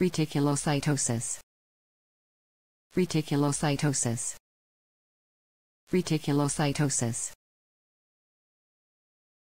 Reticulocytosis. Reticulocytosis. Reticulocytosis.